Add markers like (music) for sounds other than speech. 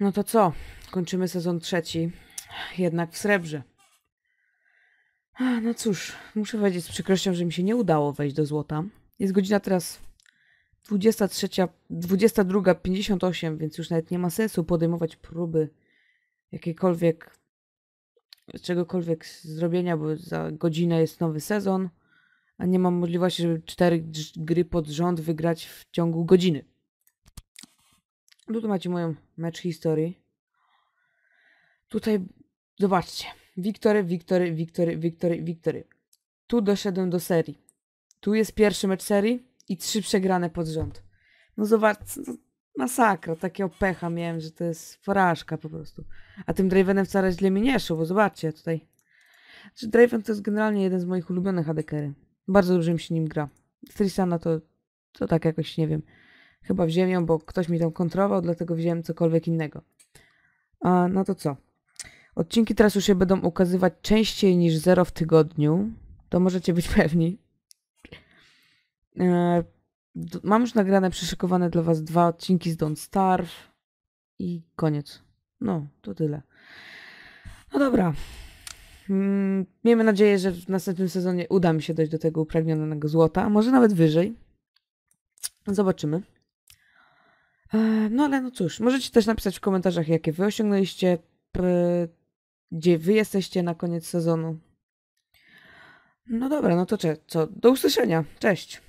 No to co? Kończymy sezon trzeci, jednak w srebrze. No cóż, muszę powiedzieć z przykrością, że mi się nie udało wejść do złota. Jest godzina teraz 23, 22.58, więc już nawet nie ma sensu podejmować próby jakiejkolwiek czegokolwiek zrobienia, bo za godzinę jest nowy sezon, a nie mam możliwości, żeby cztery gry pod rząd wygrać w ciągu godziny. No tu macie moją mecz historii. Tutaj, zobaczcie. Wiktory, Wiktory, Wiktory, Wiktory, Wiktory. Tu doszedłem do serii. Tu jest pierwszy mecz serii i trzy przegrane pod rząd. No zobacz, masakra, takiego pecha miałem, że to jest porażka po prostu. A tym Dravenem wcale źle mi nie szło, bo zobaczcie tutaj. Znaczy, Draven to jest generalnie jeden z moich ulubionych adk Bardzo dużo mi się nim gra. Tristana to, to tak jakoś, nie wiem chyba wziąłem ją, bo ktoś mi tam kontrował, dlatego wziąłem cokolwiek innego. A, no to co? Odcinki teraz już się będą ukazywać częściej niż zero w tygodniu. To możecie być (laughs) pewni. E, mam już nagrane, przyszykowane dla Was dwa odcinki z Don't Starve i koniec. No, to tyle. No dobra. Mm, miejmy nadzieję, że w następnym sezonie uda mi się dojść do tego upragnionego złota, może nawet wyżej. Zobaczymy. E, no ale no cóż, możecie też napisać w komentarzach, jakie wy osiągnęliście, gdzie wy jesteście na koniec sezonu. No dobra, no to co? Do usłyszenia. Cześć.